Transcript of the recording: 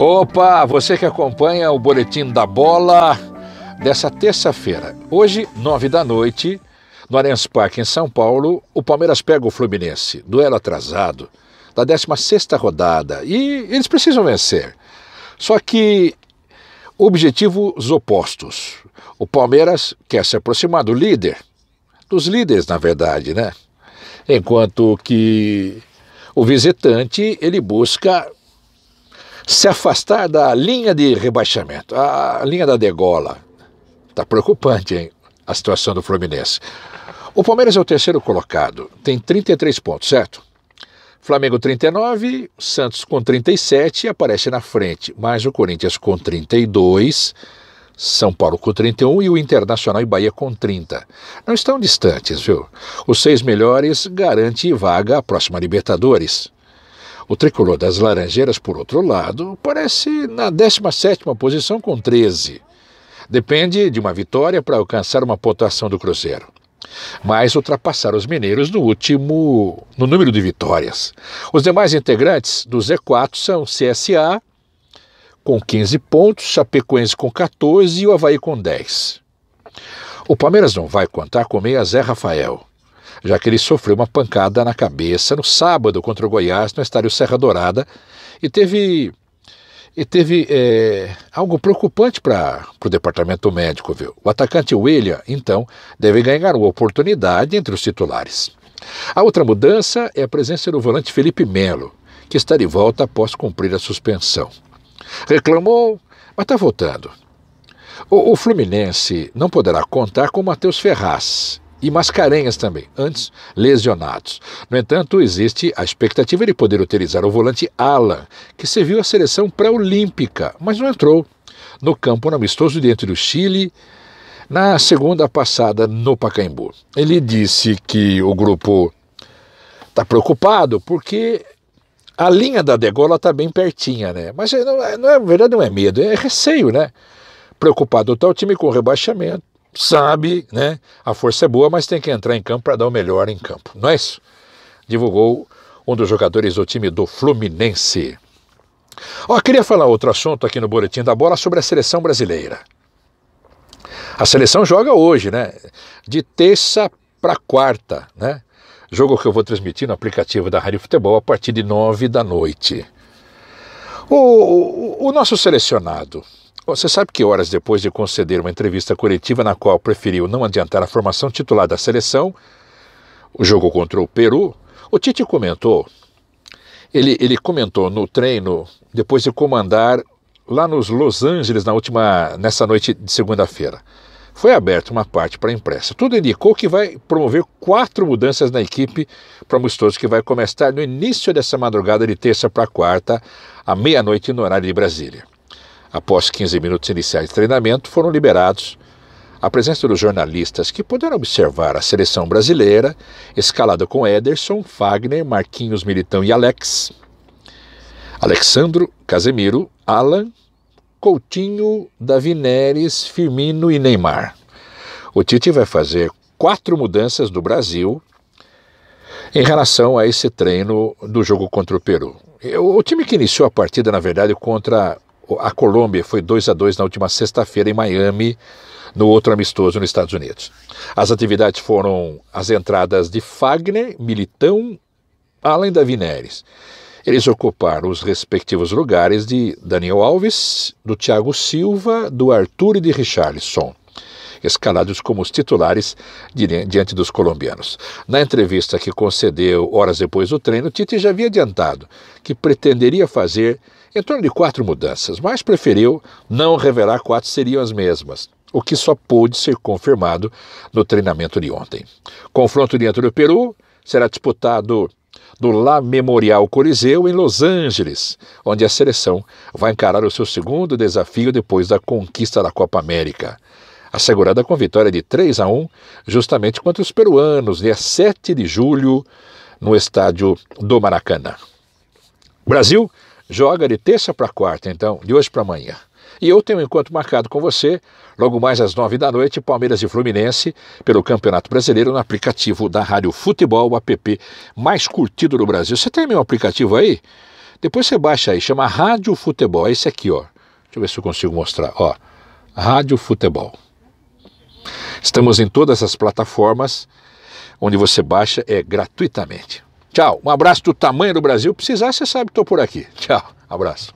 Opa, você que acompanha o boletim da bola dessa terça-feira. Hoje, nove da noite, no Allianz Parque em São Paulo, o Palmeiras pega o Fluminense, duelo atrasado da 16 rodada, e eles precisam vencer. Só que objetivos opostos. O Palmeiras quer se aproximar do líder, dos líderes, na verdade, né? Enquanto que o visitante, ele busca se afastar da linha de rebaixamento, a linha da degola. Está preocupante, hein? A situação do Fluminense. O Palmeiras é o terceiro colocado, tem 33 pontos, certo? Flamengo 39, Santos com 37 aparece na frente, mais o Corinthians com 32, São Paulo com 31 e o Internacional e Bahia com 30. Não estão distantes, viu? Os seis melhores garante vaga à próxima Libertadores. O tricolor das Laranjeiras, por outro lado, parece na 17ª posição com 13. Depende de uma vitória para alcançar uma pontuação do Cruzeiro. Mas ultrapassaram os mineiros no último no número de vitórias. Os demais integrantes do Z4 são CSA com 15 pontos, Chapecoense com 14 e o Havaí com 10. O Palmeiras não vai contar com meia Zé Rafael, já que ele sofreu uma pancada na cabeça no sábado contra o Goiás no estádio Serra Dourada e teve e teve é, algo preocupante para o departamento médico, viu? O atacante William, então, deve ganhar uma oportunidade entre os titulares. A outra mudança é a presença do volante Felipe Melo, que está de volta após cumprir a suspensão. Reclamou, mas está voltando. O, o Fluminense não poderá contar com Matheus Ferraz, e Mascarenhas também, antes lesionados. No entanto, existe a expectativa de poder utilizar o volante Alan, que serviu à seleção pré-olímpica, mas não entrou no campo no amistoso diante do Chile na segunda passada no Pacaembu. Ele disse que o grupo está preocupado porque a linha da degola está bem pertinha, né? Mas é, não, é, não é, na verdade não é medo, é receio, né? Preocupado está o time com rebaixamento, sabe, né? A força é boa, mas tem que entrar em campo para dar o melhor em campo. Não é isso? Divulgou um dos jogadores do time do Fluminense. Ó, oh, queria falar outro assunto aqui no Boletim da Bola sobre a seleção brasileira. A seleção joga hoje, né? De terça para quarta, né? Jogo que eu vou transmitir no aplicativo da Rádio Futebol a partir de nove da noite. O, o, o nosso selecionado, você sabe que horas depois de conceder uma entrevista coletiva na qual preferiu não adiantar a formação titular da seleção, o jogo contra o Peru, o Tite comentou. Ele, ele comentou no treino, depois de comandar lá nos Los Angeles na última nessa noite de segunda-feira. Foi aberta uma parte para a imprensa. Tudo indicou que vai promover quatro mudanças na equipe para o amistoso que vai começar no início dessa madrugada de terça para quarta, à meia-noite no horário de Brasília. Após 15 minutos iniciais de treinamento, foram liberados a presença dos jornalistas que puderam observar a seleção brasileira, escalada com Ederson, Fagner, Marquinhos Militão e Alex, Alexandro, Casemiro, Alan, Coutinho, Davi Neres, Firmino e Neymar. O Tite vai fazer quatro mudanças do Brasil em relação a esse treino do jogo contra o Peru. O time que iniciou a partida, na verdade, contra a Colômbia foi 2 a 2 na última sexta-feira em Miami, no outro amistoso nos Estados Unidos. As atividades foram as entradas de Fagner, Militão, além da Vineres. Eles ocuparam os respectivos lugares de Daniel Alves, do Thiago Silva, do Arthur e de Richarlison escalados como os titulares diante dos colombianos. Na entrevista que concedeu horas depois do treino, Tite já havia adiantado que pretenderia fazer em torno de quatro mudanças, mas preferiu não revelar quatro seriam as mesmas, o que só pôde ser confirmado no treinamento de ontem. Confronto diante do Peru será disputado no La Memorial Coliseu, em Los Angeles, onde a seleção vai encarar o seu segundo desafio depois da conquista da Copa América assegurada com vitória de 3 a 1, justamente contra os peruanos, dia 7 de julho, no estádio do Maracanã. Brasil joga de terça para quarta, então, de hoje para amanhã. E eu tenho um encontro marcado com você, logo mais às nove da noite, Palmeiras e Fluminense, pelo Campeonato Brasileiro, no aplicativo da Rádio Futebol, o app mais curtido do Brasil. Você tem meu aplicativo aí? Depois você baixa aí, chama Rádio Futebol, é esse aqui, ó. Deixa eu ver se eu consigo mostrar, ó. Rádio Futebol. Estamos em todas as plataformas onde você baixa é gratuitamente. Tchau, um abraço do tamanho do Brasil. Precisar, você sabe, estou por aqui. Tchau, abraço.